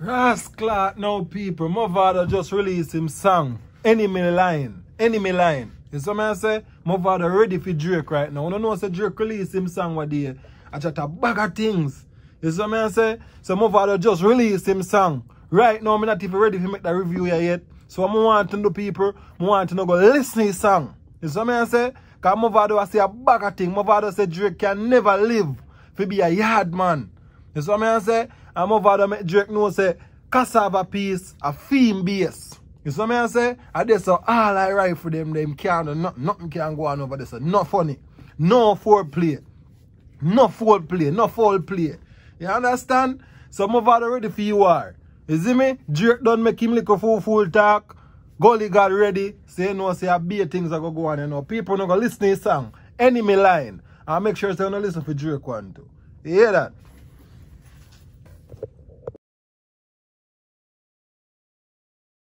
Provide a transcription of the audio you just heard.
Rascal, no people. My father just released him song. Enemy line. Enemy line. You see what I say? My father ready for Drake right now. I know say Drake released him song what day. I just a bag of things. You see what I say? So my father just released him song. Right now, I'm not even ready to make that review yet. So I want to know people, I want to know go listen to his song. You see what I say? Because my father say a bag of things. My father say Drake can never live to be a yard man. You see what I say? I'm over there, Drake know say, cassava piece, a theme base. You see what I say? I just saw all I write for them, them can't do nothing, nothing can go on over there. So not funny. No foreplay. No foreplay. No foreplay. You understand? Some of are ready for you are. You see me? Drake don't make him a fool fool talk. Gully got ready. Say no, say a bit things are gonna go on. You know, people not gonna listen to his song. Enemy line. i make sure they don't listen for Drake one too. You hear that?